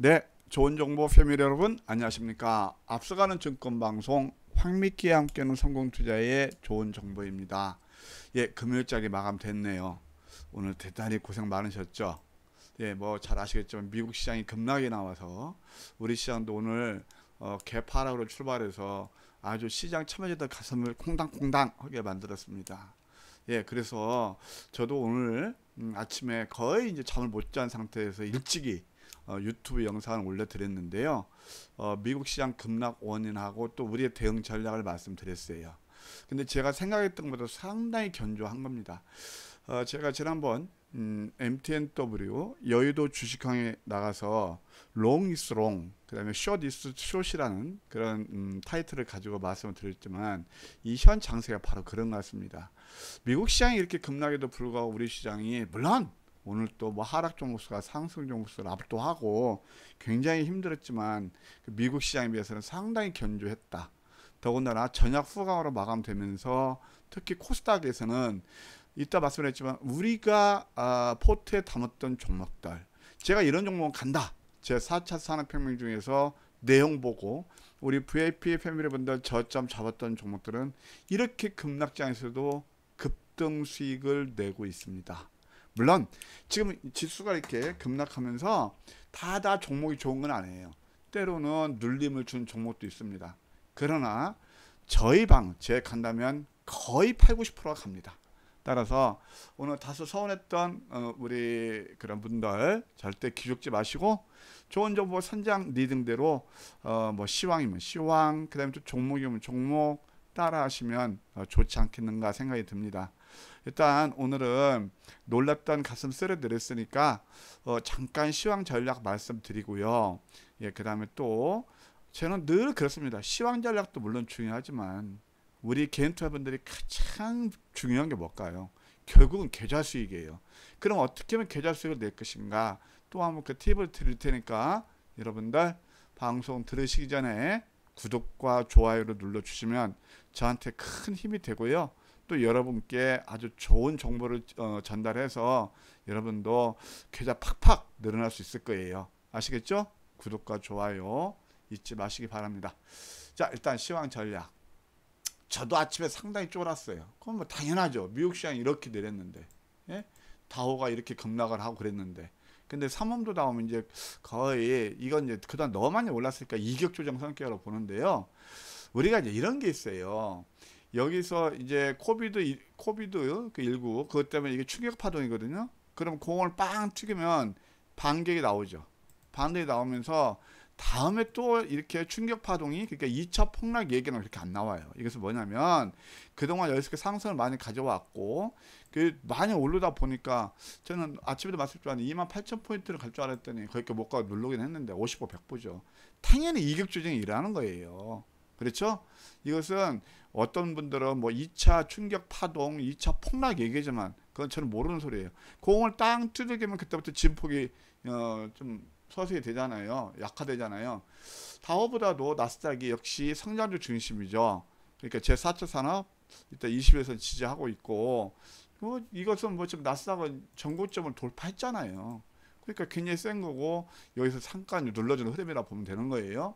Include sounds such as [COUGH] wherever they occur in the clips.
네, 좋은 정보 패밀리 여러분 안녕하십니까? 앞서가는 증권방송 황미끼와 함께하는 성공투자의 좋은 정보입니다. 예, 금요일짜리 마감됐네요. 오늘 대단히 고생 많으셨죠? 예, 뭐잘 아시겠지만 미국 시장이 급락이 나와서 우리 시장도 오늘 어, 개파락으로 출발해서 아주 시장 참여자들 가슴을 콩당콩당하게 만들었습니다. 예, 그래서 저도 오늘 음, 아침에 거의 이제 잠을 못 잔 상태에서 일찍이 어, 유튜브 영상을 올려드렸는데요. 어, 미국 시장 급락 원인하고 또 우리의 대응 전략을 말씀드렸어요. 근데 제가 생각했던 것보다 상당히 견조한 겁니다. 어, 제가 지난번 음, MTNW 여의도 주식항에 나가서 롱 이스 롱 그다음에 숏 이스 숏이라는 그런 음, 타이틀을 가지고 말씀을 드렸지만 이 현 장세가 바로 그런 것 같습니다. 미국 시장이 이렇게 급락에도 불구하고 우리 시장이 물론 오늘 또 뭐 하락 종목수가 상승 종목수를 압도하고 굉장히 힘들었지만 그 미국 시장에 비해서는 상당히 견조했다. 더군다나 전약 후강으로 마감되면서 특히 코스닥에서는 이따 말씀드렸지만 우리가 아, 포트에 담았던 종목들 제가 이런 종목은 간다. 제 4차 산업혁명 중에서 내용 보고 우리 VIP 패밀리분들 저점 잡았던 종목들은 이렇게 급락장에서도 급등 수익을 내고 있습니다. 물론 지금 지수가 이렇게 급락하면서 다다 다 종목이 좋은 건 아니에요. 때로는 눌림을 준 종목도 있습니다. 그러나 저희 방제 간다면 거의 8, 90%가 갑니다. 따라서 오늘 다소 서운했던 어, 우리 그런 분들 절대 기죽지 마시고 좋은 정보 선장 리등대로 어뭐 시황이면 시황 그다음에 종목이면 종목 따라 하시면 어, 좋지 않겠는가 생각이 듭니다. 일단 오늘은 놀랍던 가슴 쓰레드렸으니까 어, 잠깐 시황 전략 말씀드리고요. 예, 그 다음에 또 저는 늘 그렇습니다. 시황 전략도 물론 중요하지만 우리 개인 투자분들이 가장 중요한 게 뭘까요? 결국은 계좌 수익이에요. 그럼 어떻게 하면 계좌 수익을 낼 것인가? 또 한번 그 팁을 드릴 테니까 여러분들 방송 들으시기 전에 구독과 좋아요를 눌러주시면 저한테 큰 힘이 되고요. 또 여러분께 아주 좋은 정보를 어, 전달해서 여러분도 계좌 팍팍 늘어날 수 있을 거예요. 아시겠죠? 구독과 좋아요 잊지 마시기 바랍니다. 자 일단 시황 전략. 저도 아침에 상당히 쫄았어요. 그건 뭐 당연하죠. 미국 시장 이렇게 내렸는데 예? 다호가 이렇게 급락을 하고 그랬는데 근데 삼엄도 나오면 이제 거의 이건 이제 그동안 너무 많이 올랐으니까 이격 조정 성격으로 보는데요. 우리가 이제 이런 게 있어요. 여기서 이제 코비드 코비드 그19 그것 때문에 이게 충격 파동이거든요. 그럼 공을 빵 튀기면 반격이 나오죠. 반격이 나오면서 다음에 또 이렇게 충격 파동이 그러니까 2차 폭락 얘기는 그렇게 안 나와요. 이것은 뭐냐면 그동안 여기서 상승을 많이 가져왔고 그 많이 오르다 보니까 저는 아침에도 말씀드렸지만 2만 8천 포인트를 갈 줄 알았더니 그렇게 못 가고 누르긴 했는데 55, 100보죠. 당연히 이격 조정이 일어나는 거예요. 그렇죠? 이것은 어떤 분들은 뭐 2차 충격 파동, 2차 폭락 얘기지만 그건 저는 모르는 소리예요. 공을 땅 두들기면 그때부터 진폭이 어, 좀 서서히 되잖아요. 약화되잖아요. 다오보다도 나스닥이 역시 성장주 중심이죠. 그러니까 제4차 산업 일단 20에서 지지하고 있고 뭐 이것은 뭐 지금 나스닥은 전고점을 돌파했잖아요. 그러니까 굉장히 센 거고 여기서 상단 눌러주는 흐름이라 보면 되는 거예요.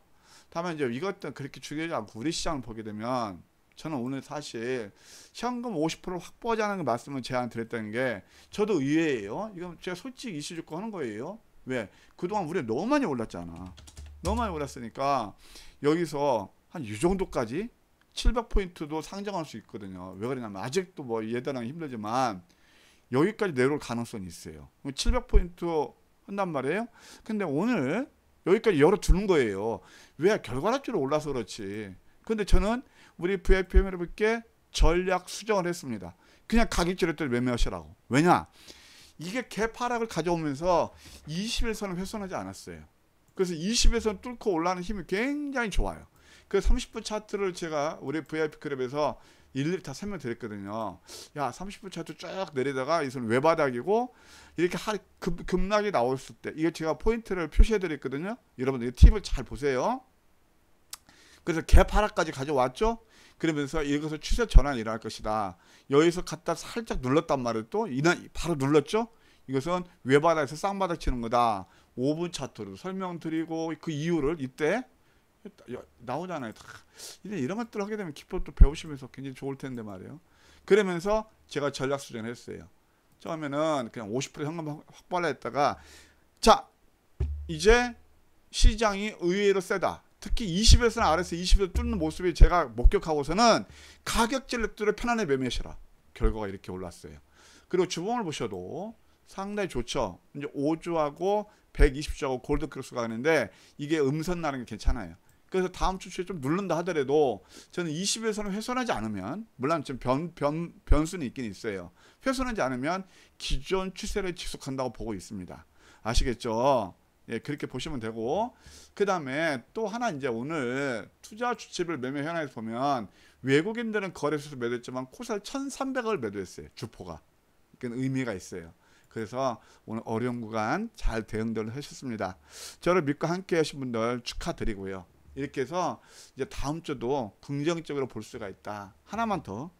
다만 이제 이것도 그렇게 중요하지 않고 우리 시장을 보게 되면 저는 오늘 사실 현금 50%를 확보하자는 그 말씀을 제안 드렸다는 게 저도 의외예요. 이건 제가 솔직히 이슈 주고 하는 거예요. 왜? 그동안 우리가 너무 많이 올랐잖아. 너무 많이 올랐으니까 여기서 한 이 정도까지 700포인트도 상장할 수 있거든요. 왜 그러냐면 아직도 뭐 예단하기 힘들지만 여기까지 내려올 가능성이 있어요. 700포인트 한단 말이에요. 근데 오늘 여기까지 열어두는 거예요. 왜 결과값으로 올라서 그렇지. 근데 저는 우리 VIPM 여러분께 전략 수정을 했습니다. 그냥 가격제를 때 매매하시라고. 왜냐? 이게 개파락을 가져오면서 20일선을 훼손하지 않았어요. 그래서 20일선 뚫고 올라가는 힘이 굉장히 좋아요. 그 30분 차트를 제가 우리 VIP 클럽에서 일일이 다 설명드렸거든요. 야 30분 차트 쫙 내리다가 이선 외바닥이고 이렇게 하, 급, 급락이 나왔을 때 이게 제가 포인트를 표시해드렸거든요. 여러분들 이 팁을 잘 보세요. 그래서 개파락까지 가져왔죠. 그러면서 이것을 추세 전환이 일어 것이다. 여기서 갖다 살짝 눌렀단 말이또 이날 바로 눌렀죠. 이것은 외바닥에서 쌍바닥 치는 거다. 5분 차트로 설명드리고 그 이유를 이때 나오잖아요. 다. 이런 것들 하게 되면 기법 도 배우시면서 굉장히 좋을 텐데 말이에요. 그러면서 제가 전략 수정을 했어요. 처음에는 그냥 50% 현금 확발라 했다가 자 이제 시장이 의외로 세다. 특히 20에서는 아래서 20에서 뚫는 모습이 제가 목격하고서는 가격 진력들을 편안히 매매하시라. 결과가 이렇게 올랐어요. 그리고 주봉을 보셔도 상당히 좋죠. 이제 5주하고 120주하고 골드 크로스가 있는데 이게 음선 나는 게 괜찮아요. 그래서 다음 주 주에 좀 누른다 하더라도 저는 20에서는 훼손하지 않으면 물론 지금 변, 변, 변수는 있긴 있어요. 훼손하지 않으면 기존 추세를 지속한다고 보고 있습니다. 아시겠죠? 예, 그렇게 보시면 되고 그 다음에 또 하나 이제 오늘 투자 주체을 매매 현황에서 보면 외국인들은 거래소에서 매도했지만 코스닥 1,300억을 매도했어요. 주포가. 그건 의미가 있어요. 그래서 오늘 어려운 구간 잘 대응들을 하셨습니다. 저를 믿고 함께 하신 분들 축하드리고요. 이렇게 해서 이제 다음 주도 긍정적으로 볼 수가 있다. 하나만 더.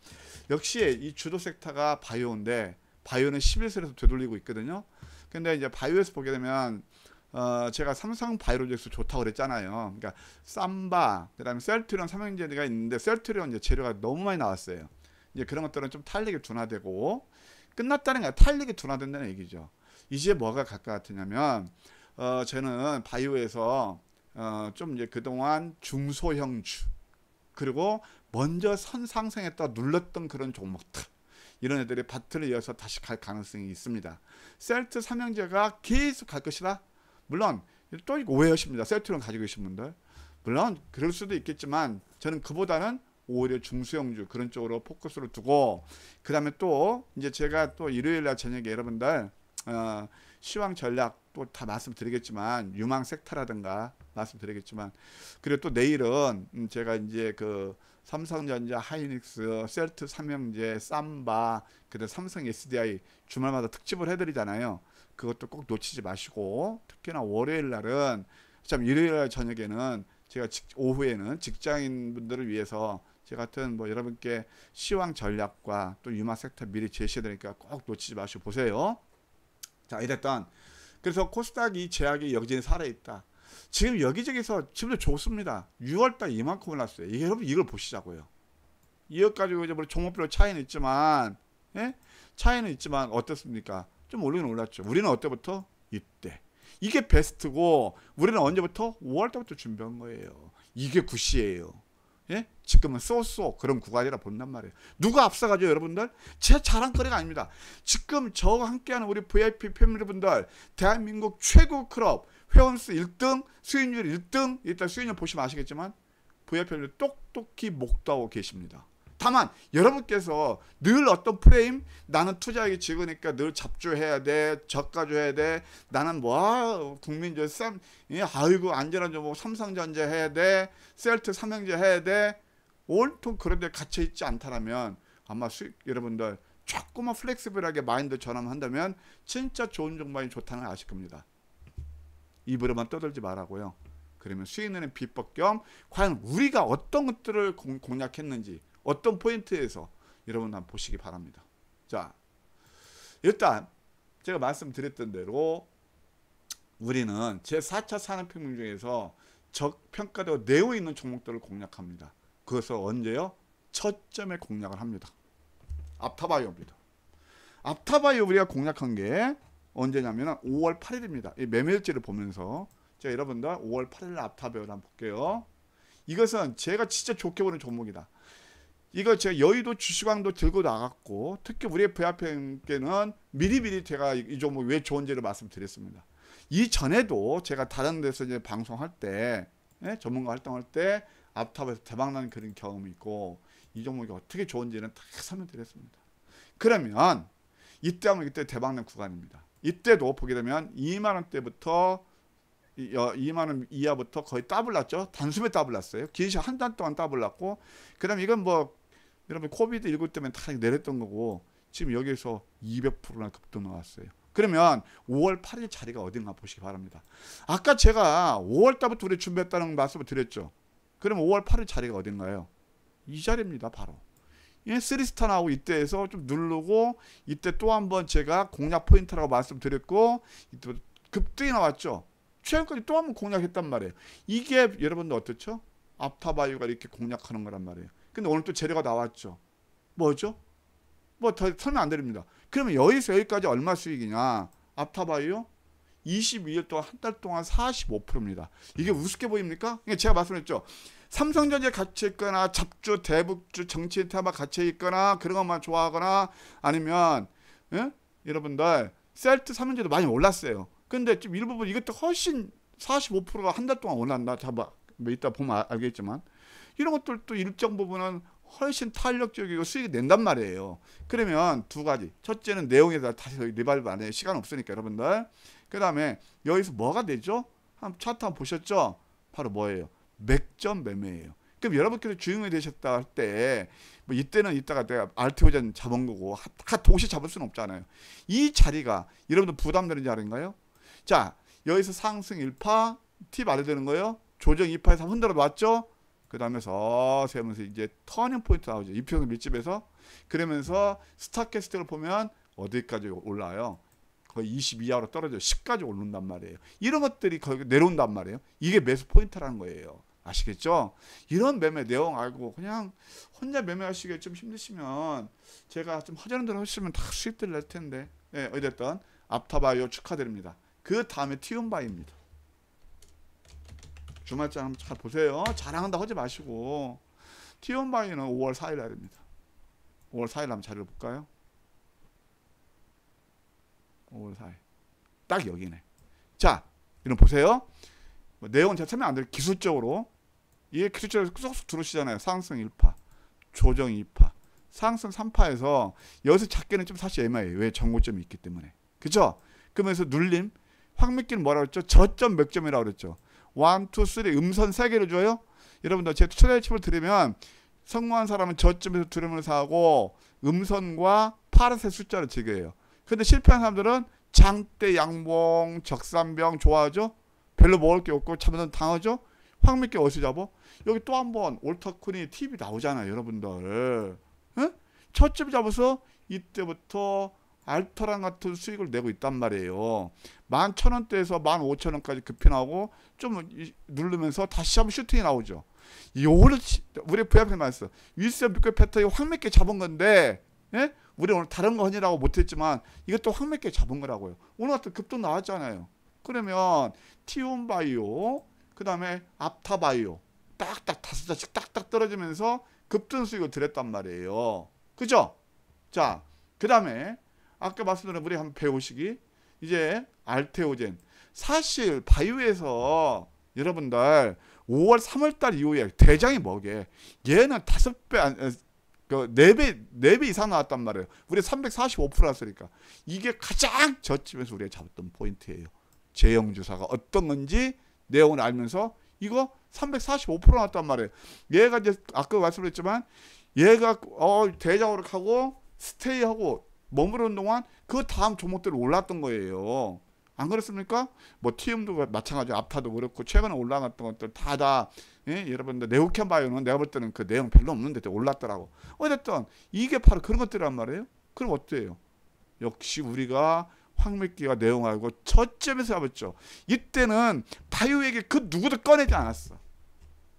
역시 이 주도 섹터가 바이오인데 바이오는 11세에서 되돌리고 있거든요. 근데 이제 바이오에서 보게 되면 어, 제가 삼성 바이오로직스 좋다고 그랬잖아요. 그러니까 삼바, 그다음에 셀트리온 삼형제가 있는데 셀트리온 이제 재료가 너무 많이 나왔어요. 이제 그런 것들은 좀 탄력이 둔화되고 끝났다는 거 탄력이 둔화된다는 얘기죠. 이제 뭐가 가까웠냐면 어, 저는 바이오에서 어, 좀 이제 그동안 중소형주 그리고 먼저 선상승했다 눌렀던 그런 종목들 이런 애들이 바트를 이어서 다시 갈 가능성이 있습니다. 셀트 삼형제가 계속 갈 것이다. 물론 또 오해하십니다. 셀트론 가지고 계신 분들. 물론 그럴 수도 있겠지만 저는 그보다는 오히려 중수형주 그런 쪽으로 포커스를 두고 그 다음에 또 이제 제가 또 일요일날 저녁에 여러분들 어, 시황 전략 또 다 말씀드리겠지만 유망 섹터라든가 말씀드리겠지만 그리고 또 내일은 음, 제가 이제 그 삼성전자, 하이닉스, 셀트 삼형제, 쌈바, 그다음 삼성 SDI 주말마다 특집을 해드리잖아요. 그것도 꼭 놓치지 마시고 특히나 월요일 날은 참 일요일 날 저녁에는 제가 직, 오후에는 직장인 분들을 위해서 제 같은 뭐 여러분께 시황 전략과 또 유마 섹터 미리 제시해드리니까 꼭 놓치지 마시고 보세요. 자 이랬던 그래서 코스닥이 제약이 여진저기 살아있다. 지금 여기저기서 지금도 좋습니다. 6월달 이만큼 올랐어요. 이게 예, 여러분 이걸 보시자고요. 이어 가지고 이제 뭐 종목별로 차이는 있지만 예? 차이는 있지만 어떻습니까? 좀 올리긴 올랐죠. 우리는 어때부터? 이때. 이게 베스트고 우리는 언제부터? 5월 때부터 준비한 거예요. 이게 굿이에요. 예? 지금은 쏘쏘 그런 구간이라 본단 말이에요. 누가 앞서가죠, 여러분들? 제 자랑거리가 아닙니다. 지금 저와 함께하는 우리 VIP 패밀리분들, 대한민국 최고 클럽, 회원수 1등, 수익률 1등, 일단 수익률 보시면 아시겠지만, VIP 패밀리 똑똑히 목도하고 계십니다. 다만 여러분께서 늘 어떤 프레임 나는 투자하기 직으니까늘 잡주해야 돼 저가주해야 돼 나는 뭐 아, 국민주 쌤 예, 아이고 안전한 종목 삼성전자 해야 돼 셀트 삼형제 해야 돼 온통 그런 데 갇혀 있지 않다라면 아마 수익 여러분들 조금만 플렉스블하게 마인드 전환한다면 진짜 좋은 종목이 좋다는 걸 아실 겁니다. 입으로만 떠들지 말라고요. 그러면 수익내는 비법 겸 과연 우리가 어떤 것들을 공, 공략했는지 어떤 포인트에서 여러분 한번 보시기 바랍니다. 자, 일단 제가 말씀드렸던 대로 우리는 제4차 산업혁명 중에서 적평가되고 내우 있는 종목들을 공략합니다. 그것을 언제요? 첫점에 공략을 합니다. 앞타바이오입니다. 앞타바이오 우리가 공략한 게 언제냐면 5월 8일입니다. 이 매매일지를 보면서 제 여러분들 5월 8일 앞타바이오를 한번 볼게요. 이것은 제가 진짜 좋게 보는 종목이다. 이거 제가 여의도 주시광도 들고 나갔고 특히 우리 부야평께는 미리미리 제가 이 종목 왜 좋은지를 말씀드렸습니다. 이전에도 제가 다른 데서 이제 방송할 때 예? 전문가 활동할 때 앞탑에서 대박나는 그런 경험이 있고 이 종목이 어떻게 좋은지는 다 설명드렸습니다. 그러면 이때 하면 이때 대박난 구간입니다. 이때도 보게 되면 2만원대부터 2만원 이하부터 거의 더블 났죠. 단숨에 더블 났어요. 긴 시간 한 달 동안 더블 났고 그 다음 이건 뭐 여러분 코비드 19 때문에 다 내렸던 거고 지금 여기에서 200%나 급등 나왔어요. 그러면 5월 8일 자리가 어딘가 보시기 바랍니다. 아까 제가 5월 달부터 우리 준비했다는 말씀을 드렸죠. 그럼 5월 8일 자리가 어딘가요? 이 자리입니다. 바로. 예, 3스타 나오고 이때에서 좀 누르고 이때 또 한 번 제가 공략 포인트라고 말씀드렸고 이때 급등이 나왔죠. 최근까지 또 한 번 공략했단 말이에요. 이게 여러분들 어떻죠? 아프타바이오가 이렇게 공략하는 거란 말이에요. 근데 오늘 또 재료가 나왔죠. 뭐죠? 뭐 더 설명 안 드립니다. 그러면 여기서 여기까지 얼마 수익이냐? 아파봐요. 22일 동안 한 달 동안 45%입니다. 이게 우습게 보입니까? 제가 말씀했죠. 삼성전자에 갇혀 있거나 잡주, 대북주, 정치인 테마 갇혀 있거나 그런 것만 좋아하거나 아니면 예? 여러분들 셀트 삼형제도 많이 올랐어요. 근데 지 일부분 이것도 훨씬 45%가 한 달 동안 올랐나 잡아 뭐 이따 보면 알겠지만 이런 것들도 일정 부분은 훨씬 탄력적이고 수익이 낸단 말이에요. 그러면 두 가지. 첫째는 내용에 대해 다시 리발브 안 해요. 시간 없으니까 여러분들. 그 다음에 여기서 뭐가 되죠? 한 차트 한번 보셨죠? 바로 뭐예요? 맥점 매매예요. 그럼 여러분께서 주인공이 되셨다 할때뭐 이때는 이따가 내가 알테오전 잡은 거고 다 동시에 잡을 수는 없잖아요. 이 자리가 여러분들 부담되는 자리인가요? 자 여기서 상승 1파 팁 알려드는 거예요. 조정 2파에서 흔들어 놨죠? 그 다음에 서세히면서 이제 터닝 포인트 나오죠. 이평 밀집에서 그러면서 스타캐스트를 보면 어디까지 올라요? 거의 2 2 이하로 떨어져 10까지 오른단 말이에요. 이런 것들이 거기 내려온단 말이에요. 이게 매수 포인트라는 거예요. 아시겠죠? 이런 매매 내용 알고 그냥 혼자 매매하시기에 좀 힘드시면 제가 좀 허전한 대로 하시면 다 수익들 낼 텐데 예, 어쨌든 앞타바이오 축하드립니다. 그 다음에 티움바이입니다. 주말장 한번 잘 보세요. 자랑한다 하지 마시고 T1 바이는 5월 4일 날입니다. 5월 4일 한번 자료를 볼까요? 5월 4일. 딱 여기네. 자, 이런 보세요. 뭐 내용은 제가 설명 안 드릴 기술적으로 이게 기술적으로 쏙쏙 들어오시잖아요. 상승 1파, 조정 2파, 상승 3파에서 여기서 작게는 좀 사실 애매해요. 왜 정고점이 있기 때문에. 그죠? 그러면서 눌림, 황미길 뭐라 그랬죠? 저점 맥점이라고 그랬죠. 1, 2, 3 음선 3개를 줘요. 여러분들 제투토리 팁을 들으면 성공한 사람은 저점에서 두려을 사고 음선과 파란색 숫자를 지그예요. 근데 실패한 사람들은 장대, 양봉, 적산병 좋아하죠. 별로 먹을 게 없고 참으 당하죠. 황미께 어디서 잡어? 여기 또 한번 올터쿤이 팁이 나오잖아요. 여러분들. 응? 첫점 잡아서 이때부터 알토랑 같은 수익을 내고 있단 말이에요. 11,000원대에서 15,000원까지 급히 나오고 좀 누르면서 다시 한번 슈팅이 나오죠. 요거를 우리 부양팬 말했어. 윌스 미끌 패턴이 황맥게 잡은 건데 예? 우리 오늘 다른 거 하느라고 못했지만 이것도 황맥게 잡은 거라고요. 오늘 같은 급도 나왔잖아요. 그러면 티온바이오 그 다음에 앞타바이오 딱딱 다섯 자씩 딱딱 떨어지면서 급등 수익을 들였단 말이에요. 그죠? 자, 그 다음에 아까 말씀드린 우리 한 배우시기 이제 알테오젠. 사실 바이오에서 여러분들 5월 3월 달 이후에 대장이 뭐게? 얘는 5배 안, 어, 그 4배 4배 이상 나왔단 말이에요. 우리 345% 나왔으니까. 이게 가장 저쯤에서 우리가 잡았던 포인트예요. 제형 주사가 어떤 건지 내용을 알면서 이거 345% 나왔단 말이에요. 얘가 이제 아까 말씀드렸지만 얘가 어 대장으로 가고 스테이하고 머무르는 동안 그 다음 종목들이 올랐던 거예요. 안 그렇습니까? 뭐 TM도 마찬가지, 아파도 그렇고 최근에 올라갔던 것들 다 다 예? 여러분들 네오캠 바이오는 내가 볼 때는 그 내용 별로 없는데 올랐더라고. 어쨌든 이게 바로 그런 것들이란 말이에요. 그럼 어때요? 역시 우리가 황미기가 내용하고 저점에서 잡았죠. 이때는 바이오에게 그 누구도 꺼내지 않았어.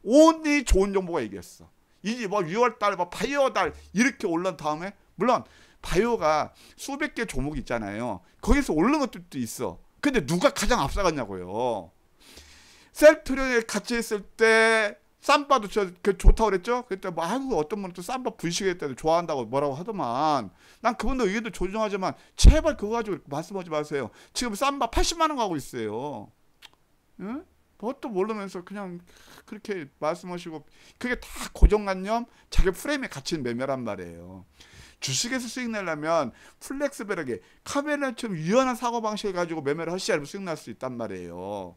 온리 좋은 정보가 얘기했어. 이제 뭐 6월 달, 뭐이오달 이렇게 올른 다음에 물론 바이오가 수백 개종목 있잖아요. 거기서 오른 것들도 있어. 근데 누가 가장 앞서갔냐고요. 셀트리온에 같이 있을 때 쌈바도 저, 그 좋다고 그랬죠? 그때 뭐, 아이 어떤 분은 또 쌈바 분식했다도 좋아한다고 뭐라고 하더만. 난 그분도 의견도 존중하지만, 제발 그거 가지고 말씀하지 마세요. 지금 쌈바 80만원 가고 있어요. 응? 그것도 뭐 모르면서 그냥 그렇게 말씀하시고, 그게 다 고정관념, 자기 프레임에 갇힌 매매란 말이에요. 주식에서 수익 내려면 플렉스베르게 카베라처럼 유연한 사고방식을 가지고 매매를 하셔야 수익 날 수 있단 말이에요.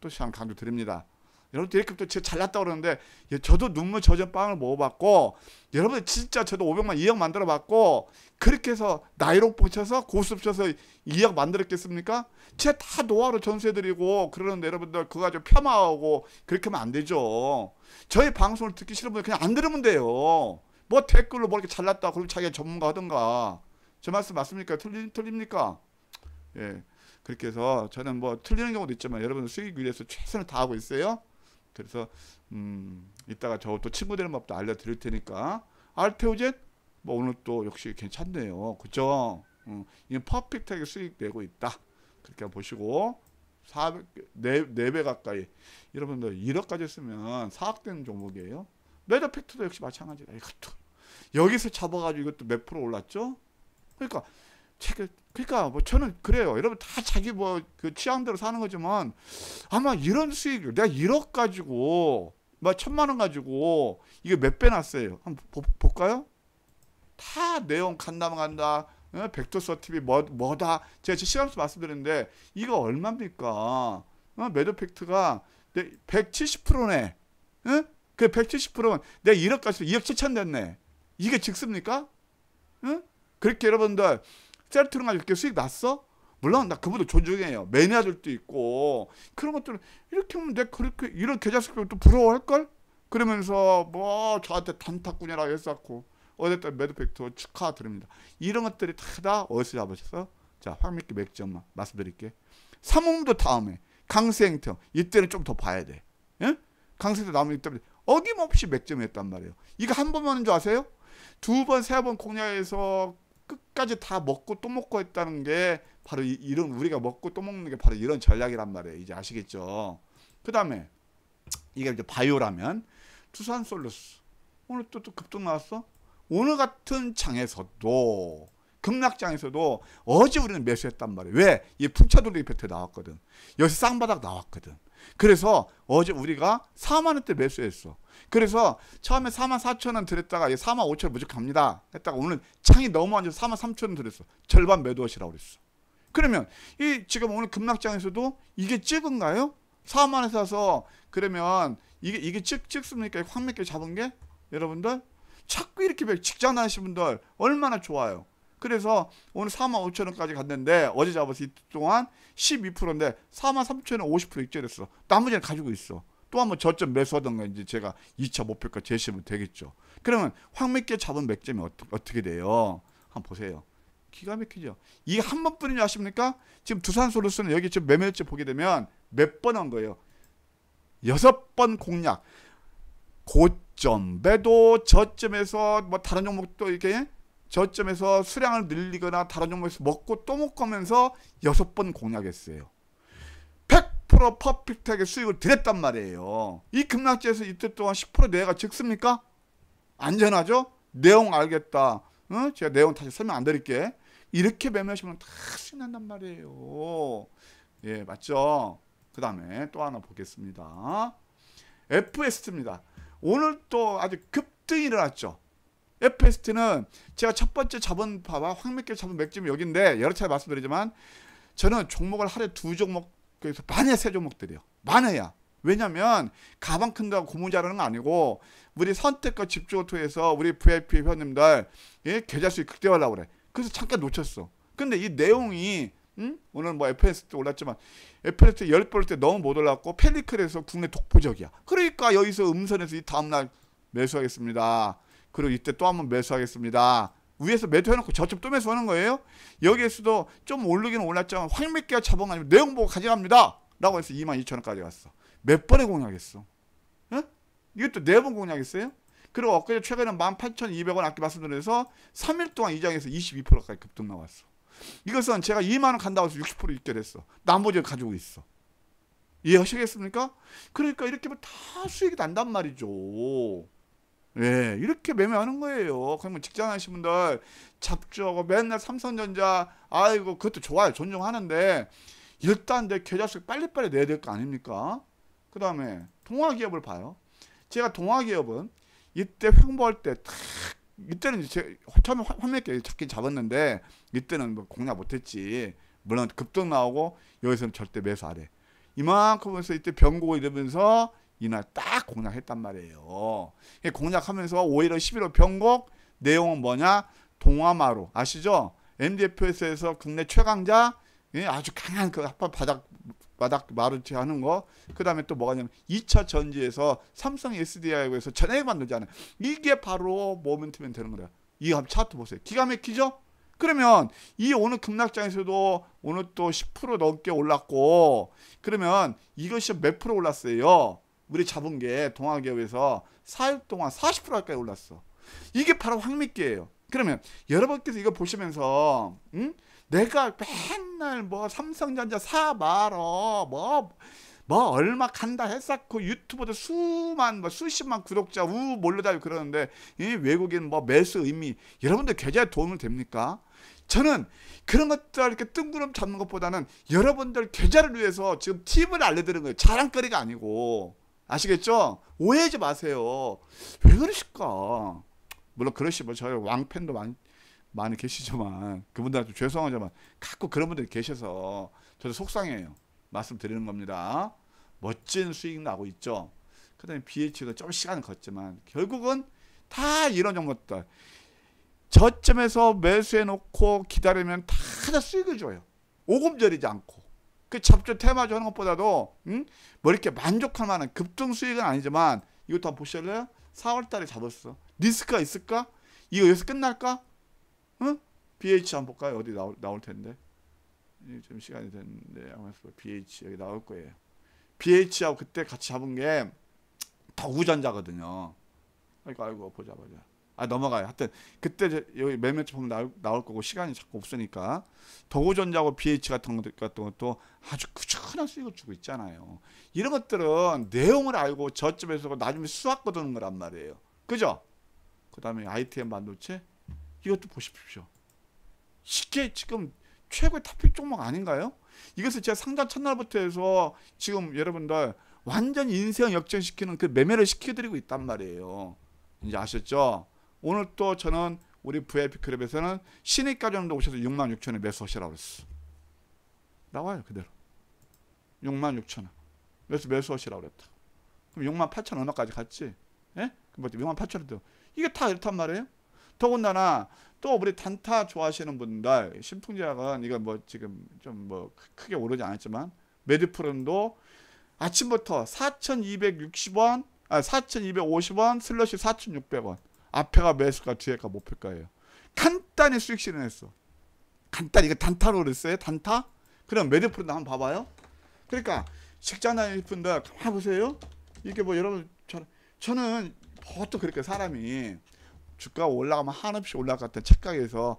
또 시장 강조드립니다. 여러분 디렉터도 제 잘났다 그러는데 예, 저도 눈물 젖은 빵을 먹어봤고 여러분 진짜 저도 500만 2억 만들어봤고 그렇게 해서 나이로 뭉쳐서 고수업 쳐서 2억 만들었겠습니까? 제다 노하로 전수해드리고 그러는데 여러분들 그거 가지고 폄하하고 그렇게 하면 안 되죠. 저희 방송을 듣기 싫은 분 그냥 안 들으면 돼요. 뭐 댓글로 뭐 이렇게 잘났다 그럼 자기가 전문가 하든가 저 말씀 맞습니까? 틀리, 틀립니까? 예 그렇게 해서 저는 뭐 틀리는 경우도 있지만 여러분 수익 위해서 최선을 다하고 있어요. 그래서 음 이따가 저 또 친구 되는 법도 알려드릴 테니까 알테오젠 뭐 오늘 또 역시 괜찮네요. 그죠? 음, 이건 퍼펙트하게 수익되고 있다. 그렇게 보시고 4 4배 가까이 여러분들 1억까지 쓰면 4억 되는 종목이에요. 매저 팩트도 역시 마찬가지다. 이것도 여기서 잡아가지고 이것도 몇 프로 올랐죠? 그러니까 책 그러니까 뭐 저는 그래요. 여러분 다 자기 뭐 그 취향대로 사는 거지만 아마 이런 수익 내가 1억 가지고 막 뭐 천만 원 가지고 이게 몇 배 났어요. 한번 보, 볼까요? 다 내용 간다 간다. 백도 서 TV 뭐 뭐다. 제가 시간서 말씀드렸는데 이거 얼마입니까? 어, 매도 팩트가 170%네. 응? 그 170%는 내가 1억 가서 2억 7천 됐네. 이게 직습니까 응? 그렇게 여러분들 셀트로 가지고 이렇게 수익 났어? 물론 나 그분도 존중해요. 매니아들도 있고 그런 것들은 이렇게 하면 내가 그렇게 이런 계좌 수익을 또 부러워할걸? 그러면서 뭐 저한테 단타꾼이라고 했었고 어쨌든 매드팩터 축하드립니다. 이런 것들이 다 어디서 잡으셨어? 자 황미끼 맥주엄마 말씀드릴게. 삼음도 다음에 강세행터 이때는 좀 더 봐야 돼. 응? 강세도 나오이 때문에 어김없이 맥점했단 말이에요. 이거 한 번만 하는 줄 아세요? 두 번, 세번 공략해서 끝까지 다 먹고 또 먹고 했다는 게 바로 이, 런 우리가 먹고 또 먹는 게 바로 이런 전략이란 말이에요. 이제 아시겠죠? 그 다음에 이게 이제 바이오라면 투산솔루스 오늘 또, 또 급등 나왔어? 오늘 같은 장에서도 급락장에서도 어제 우리는 매수했단 말이에요. 왜? 이 풍차돌이 배트 나왔거든. 여기서 쌍바닥 나왔거든. 그래서 어제 우리가 4만 원대 매수했어. 그래서 처음에 4만 4천 원드렸다가 4만 5천 원 무조건 갑니다. 했다가 오늘 창이 너무 안 좋아서 4만 3천 원드렸어 절반 매도하시라고 그랬어. 그러면 이 지금 오늘 급락장에서도 이게 찍은가요? 4만 원 사서 그러면 이게 이게 찍 찍습니까? 황매길 잡은 게 여러분들 자꾸 이렇게 직장 다니시는 분들 얼마나 좋아요. 그래서 오늘 4만 5천 원까지 갔는데 어제 잡아서 이틀 동안 12%인데 4만 3천 원50% 익절했어. 나머지는 가지고 있어. 또 한 번 저점 매수하던가 이제 제가 2차 목표가 제시하면 되겠죠. 그러면 황맥계 잡은 맥점이 어떠, 어떻게 돼요? 한번 보세요. 기가 막히죠. 이게한 번뿐인지 아십니까? 지금 두산솔루스는 여기 지금 매매일째 보게 되면 몇 번 한 거예요? 여섯 번 공략. 고점, 매도, 저점에서 뭐 다른 종목도 이렇게 저점에서 수량을 늘리거나 다른 종목에서 먹고 또 먹고 하면서 여섯 번 공략했어요. 100% 퍼펙트하게 수익을 드렸단 말이에요. 이 급락지에서 이틀 동안 10% 내가 적습니까 안전하죠? 내용 알겠다. 어? 제가 내용 다시 설명 안 드릴게. 이렇게 매매하시면 다 수익 난단 말이에요. 예, 맞죠? 그 다음에 또 하나 보겠습니다. FS입니다. 오늘 또 아주 급등이 일어났죠. 에페스트는 제가 첫 번째 잡은 봐봐 황맥길 잡은 맥주는 여기인데 여러 차례 말씀드리지만 저는 종목을 하루에 두 종목 그래서 만에 세 종목들이요. 만에야. 왜냐면 가방 큰다고 고무자라는 거 아니고 우리 선택과 집중을 통해서 우리 VIP 회원님들 예, 계좌수익 극대화하려고 그래. 그래서 잠깐 놓쳤어. 근데 이 내용이 응? 음? 오늘 뭐 f n 스때 올랐지만 f n 스1열번때 너무 못 올랐고 펠리클에서 국내 독보적이야. 그러니까 여기서 음선에서 이 다음날 매수하겠습니다. 그리고 이때 또 한번 매수하겠습니다. 위에서 매도해놓고 저쪽 또 매수하는 거예요. 여기에서도 좀 오르기는 올랐지만 황백기와 차봉 아니면 내용 보고 가져갑니다. 라고 해서 22,000원까지 갔어. 몇번에 공략했어? 응? 이것도 네 번 공략했어요? 그리고 엊그제 최근에 18,200원 아까 말씀드려서 3일 동안 이 장에서 22%까지 급등 나왔어. 이것은 제가 2만원 간다고 해서 60%입결됐어 나머지를 가지고 있어. 이해하시겠습니까? 그러니까 이렇게 하면 뭐 다 수익이 난단 말이죠. 예, 이렇게 매매하는 거예요. 그러면 직장 하신 분들 잡주하고 맨날 삼성전자 아이고 그것도 좋아요. 존중하는데 일단 내 계좌수익 빨리빨리 내야 될 거 아닙니까? 그 다음에 동화기업을 봐요. 제가 동화기업은 이때 횡보할 때 탁, 이때는 제 처음에 화면에 잡긴 잡았는데 이때는 뭐 공략 못했지. 물론 급등 나오고 여기서는 절대 매수 안 해. 이만큼에서 이때 변고 이러면서 이날 딱 공략했단 말이에요. 공략하면서 오히려 11월 변곡 내용은 뭐냐? 동아마루 아시죠? MDFS에서 국내 최강자 예, 아주 강한 그 합판 바닥 바닥 마루티 하는 거. 그다음에 또 뭐가 냐면 2차 전지에서 삼성 SDI에서 전액 만들잖아요. 이게 바로 모멘트면 되는 거예요. 이 차트 보세요. 기가 막히죠? 그러면 이 오늘 급락장에서도 오늘 또 10% 넘게 올랐고 그러면 이것이 몇 프로 올랐어요? 우리 잡은 게 동아기업에서 4일 동안 40% 가까이 올랐어. 이게 바로 황미기예요. 그러면 여러분께서 이거 보시면서 응? 내가 맨날 뭐 삼성전자 사봐라 뭐뭐 얼마 간다 했었고 유튜버도 수만 뭐 수십만 구독자 우 몰려다니고 그러는데 이 외국인 뭐 매수 의미 여러분들 계좌에 도움을 됩니까? 저는 그런 것들 이렇게 뜬구름 잡는 것보다는 여러분들 계좌를 위해서 지금 팁을 알려드리는 거예요. 자랑거리가 아니고 아시겠죠? 오해하지 마세요. 왜 그러실까? 물론 그러시면 저희 왕팬도 많이, 많이 계시지만 그분들한테 죄송하지만 가끔 그런 분들이 계셔서 저도 속상해요. 말씀드리는 겁니다. 멋진 수익 나고 있죠. 그 다음에 BH가 좀시간은 걷지만 결국은 다 이런 것들 저점에서 매수해 놓고 기다리면 다 수익을 줘요. 오금절이지 않고. 그 잡조 테마조 하는 것보다도 음? 뭐 이렇게 만족할 만한 급등 수익은 아니지만 이것도 한번 보실래요? 4월달에 잡았어. 리스크가 있을까? 이거 여기서 끝날까? 응? BH 한번 볼까요? 어디 나올, 나올 텐데. 좀 시간이 됐는데 아마 BH 여기 나올 거예요. BH하고 그때 같이 잡은 게 더구전자거든요. 아이고 그러니까 아이고 보자 보자. 아 넘어가요. 하여튼 그때 여기 매매치 보면 나올, 나올 거고 시간이 자꾸 없으니까 도구전자하고 BH 같은 것도 같은 것도 아주 꾸준한 수익을 주고 있잖아요. 이런 것들은 내용을 알고 저점에서 나중에 수확 거두는 거란 말이에요. 그죠? 그다음에 ITM 반도체 이것도 보십시오. 쉽게 지금 최고의 탑픽 종목 아닌가요? 이것을 제가 상장 첫날부터 해서 지금 여러분들 완전 인생 역전시키는 그 매매를 시켜드리고 있단 말이에요. 이제 아셨죠? 오늘 또 저는 우리 VIP 클럽에서는 신입 가정도 오셔서 6만 6천 원 매수하시라고 그랬어. 나와요 그대로. 6만 6천 원. 매수 매수하시라고 그랬다. 그럼 6만 8천 얼마까지 갔지? 예? 그뭐 6만 8천 원도 이게 다 이렇단 말이에요. 더군다나 또 우리 단타 좋아하시는 분들 신풍제약은 이거 뭐 지금 좀 뭐 크게 오르지 않았지만 메디프론도 아침부터 4,260원, 아 4,250원, 슬러시 4,600원. 앞에가 매수가 뒤에가 목표가예요. 간단히 수익 실현했어. 간단히 이거 단타로 그랬어요. 단타? 그럼 매드 프로 한번 봐봐요. 그러니까 식잖아 싶은데 가만 보세요. 이게 뭐 여러분 저 저는 보통 그렇게 사람이 주가 올라가면 한없이 올라갔던 착각에서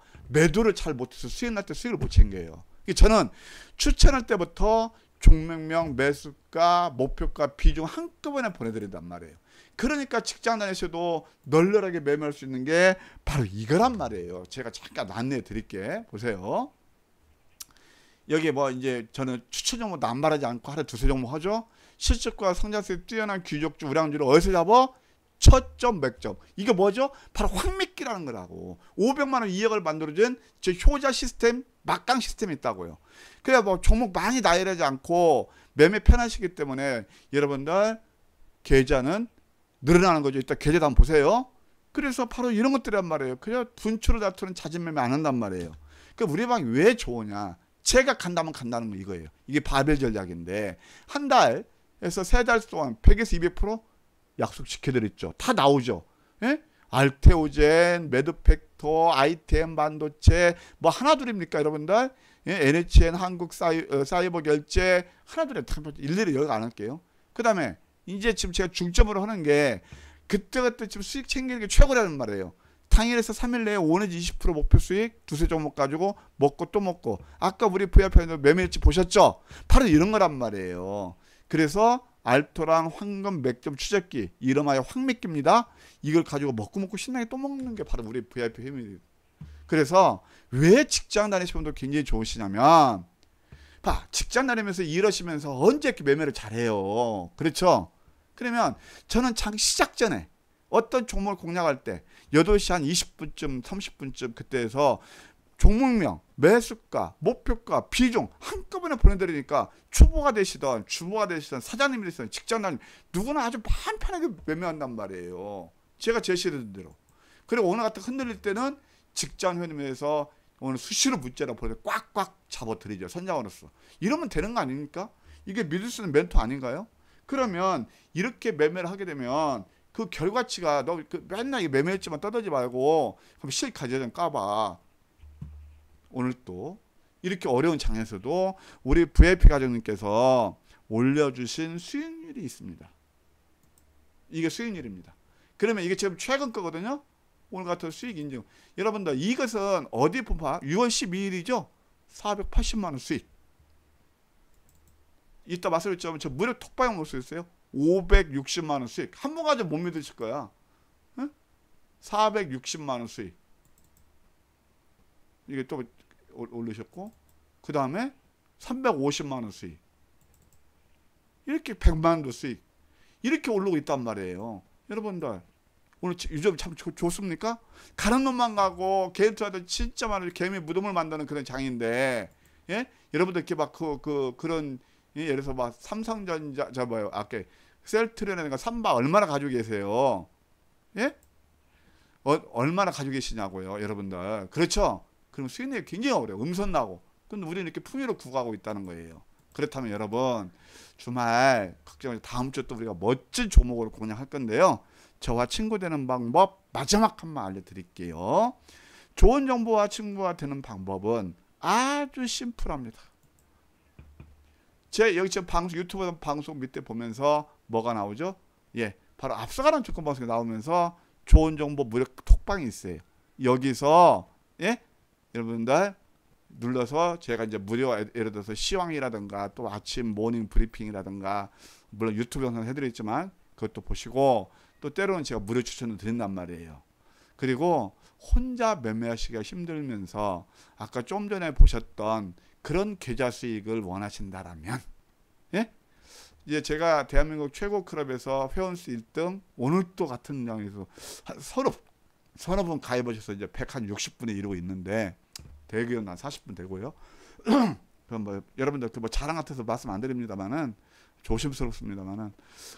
매도를 잘 못해서 수익 날 때 수익을 못 챙겨요. 저는 추천할 때부터 종명명 매수가 목표가 비중 한꺼번에 보내드린단 말이에요. 그러니까 직장 안에서도 널널하게 매매할 수 있는 게 바로 이거란 말이에요. 제가 잠깐 안내해 드릴게. 보세요. 여기 뭐 이제 저는 추천 종목 남발하지 않고 하루 두세 종목 하죠. 실적과 성장세 뛰어난 귀족주 우량주를 어디서 잡어? 첫점 1점 이거 뭐죠? 바로 황미끼라는 거라고. 500만 원 2억을 만들어준 저 효자 시스템, 막강 시스템이 있다고요. 그래 뭐 종목 많이 나열하지 않고 매매 편하시기 때문에 여러분들 계좌는 늘어나는 거죠. 이따 계좌도 한번 보세요. 그래서 바로 이런 것들이란 말이에요. 그냥 분출을 다투는 자진매매 안 한단 말이에요. 그러니까 우리 방이 왜 좋으냐. 제가 간다면 간다는 거 이거예요. 이게 바벨 전략인데 한 달에서 세 달 동안 100에서 200% 약속 지켜드렸죠. 다 나오죠. 예? 알테오젠, 매드팩터, ITM 반도체 뭐 하나둘입니까 여러분들? 예? NHN 한국 사이, 어, 사이버 결제 하나둘에 뭐 일일이 여기 안 할게요. 그 다음에 이제 지금 제가 중점으로 하는 게 그때그때 지금 수익 챙기는 게 최고라는 말이에요. 당일에서 3일 내에 5 내지 20% 목표 수익 두세 종목 가지고 먹고 또 먹고 아까 우리 VIP에서 매매일지 보셨죠? 바로 이런 거란 말이에요. 그래서 알토랑 황금 맥점 추적기 이름하여 황맥기입니다. 이걸 가지고 먹고 먹고 신나게 또 먹는 게 바로 우리 VIP 회원입니다. 그래서 왜 직장 다니시는 분도 굉장히 좋으시냐면 봐 직장 다니면서 일하시면서 언제 이렇게 매매를 잘해요. 그렇죠? 그러면 저는 참 시작 전에 어떤 종목을 공략할 때 8시 한 20분쯤 30분쯤 그때에서 종목명, 매수가, 목표가, 비중 한꺼번에 보내드리니까 주보가 되시던 주부가 되시던 사장님이 되시던 직장님 누구나 아주 마 편하게 매매한단 말이에요. 제가 제시해드린 대로. 그리고 오늘 같은 흔들릴 때는 직장 회님에서 오늘 수시로 문자나 보내 꽉꽉 잡아드리죠. 선장으로서. 이러면 되는 거 아닙니까? 이게 믿을 수 있는 멘토 아닌가요? 그러면 이렇게 매매를 하게 되면 그 결과치가 너 그 맨날 매매했지만 떠들지 말고 그럼 실 가져좀 까봐. 오늘 또 이렇게 어려운 장에서도 우리 VIP 가족님께서 올려주신 수익률이 있습니다. 이게 수익률입니다. 그러면 이게 지금 최근 거거든요. 오늘 같은 수익 인증. 여러분들 이것은 어디 분파? 6월 12일이죠. 480만 원 수익. 이따 말씀드렸지만 저 무료 톡방에 올수 있어요. 560만원 수한 번까지 못 믿으실 거야. 응? 460만원 수익. 이게 또 올리셨고 그 다음에 350만원 수익. 이렇게 100만원도 수익. 이렇게 오르고 있단 말이에요. 여러분들 오늘 유저참 좋, 좋습니까? 가는 놈만 가고 개인 투자도 진짜 많은 개미 무덤을 만드는 그런 장인데 예? 여러분들 이렇게 막 그, 그, 그런 예를 들어서 막 삼성전자 저뭐요 아까 그 셀트리온라든가 삼바 얼마나 가지고 계세요 예 어, 얼마나 가지고 계시냐고요 여러분들 그렇죠 그럼 수익률이 굉장히 어려요 음선 나고 근데 우리는 이렇게 풍요로 구가하고 있다는 거예요 그렇다면 여러분 주말 걱정하지 다음 주 또 우리가 멋진 조목으로 공략할 건데요 저와 친구 되는 방법 마지막 한 번 알려드릴게요 좋은 정보와 친구가 되는 방법은 아주 심플합니다 제 여기 지금 방송 유튜브 방송 밑에 보면서 뭐가 나오죠? 예, 바로 앞서가는 조건 방송이 나오면서 좋은 정보 무료 톡방이 있어요. 여기서 예, 여러분들 눌러서 제가 이제 무료 예를 들어서 시황이라든가 또 아침 모닝 브리핑이라든가 물론 유튜브 영상 해드렸지만 그것도 보시고 또 때로는 제가 무료 추천도 드린단 말이에요. 그리고 혼자 매매하시기가 힘들면서 아까 좀 전에 보셨던 그런 계좌 수익을 원하신다라면 예? 이제 제가 대한민국 최고 클럽에서 회원수 1등 오늘도 같은 양에서 서너 서너 분 가입하셔서 이제 1한 60분에 이르고 있는데 대기업 난 40분 되고요. [CLEARS THROAT] 그럼 뭐 여러분들 뭐 자랑 같아서 말씀 안 드립니다만은 조심스럽습니다만은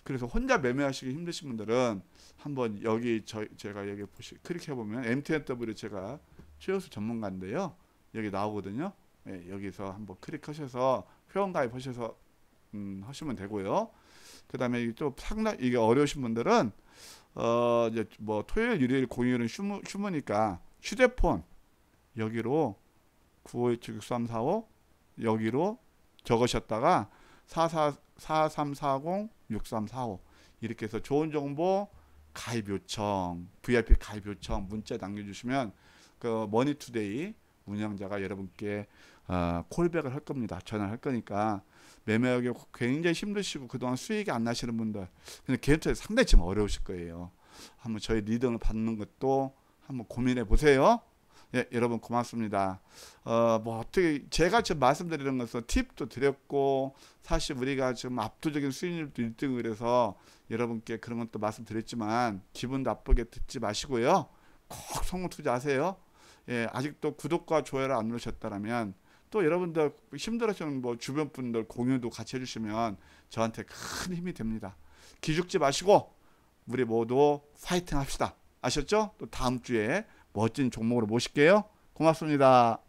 그래서 혼자 매매하시기 힘드신 분들은 한번 여기 저 제가 여기 보시 클릭해 보면 MTNW 제가 최우수 전문가인데요. 여기 나오거든요. 예, 여기서 한번 클릭하셔서 회원 가입하셔서 음, 하시면 되고요. 그 다음에 또 상당 이게 어려우신 분들은 어 이제 뭐 토요일 일요일 공휴일은 휴무, 휴무니까 휴대폰 여기로 9 5 7 6 3 4 5 여기로 적으셨다가 443406345 이렇게 해서 좋은 정보 가입 요청 VIP 가입 요청 문자 남겨주시면 그 머니투데이 운영자가 여러분께 어, 콜백을 할 겁니다. 전화할 거니까 매매하기 굉장히 힘드시고 그동안 수익이 안 나시는 분들 근데 개인적으로 상당히 지 어려우실 거예요. 한번 저희 리딩을 받는 것도 한번 고민해 보세요. 예, 여러분 고맙습니다. 어, 뭐 어떻게 제가 지금 말씀드리는 것은 팁도 드렸고 사실 우리가 지금 압도적인 수익률도 1등을 해서 여러분께 그런 것도 말씀드렸지만 기분 나쁘게 듣지 마시고요. 꼭 성공 투자하세요. 예, 아직도 구독과 좋아요를 안 누르셨다면 또 여러분들 힘들어하시는 뭐 주변 분들 공유도 같이 해주시면 저한테 큰 힘이 됩니다. 기죽지 마시고 우리 모두 파이팅 합시다. 아셨죠? 또 다음 주에 멋진 종목으로 모실게요. 고맙습니다.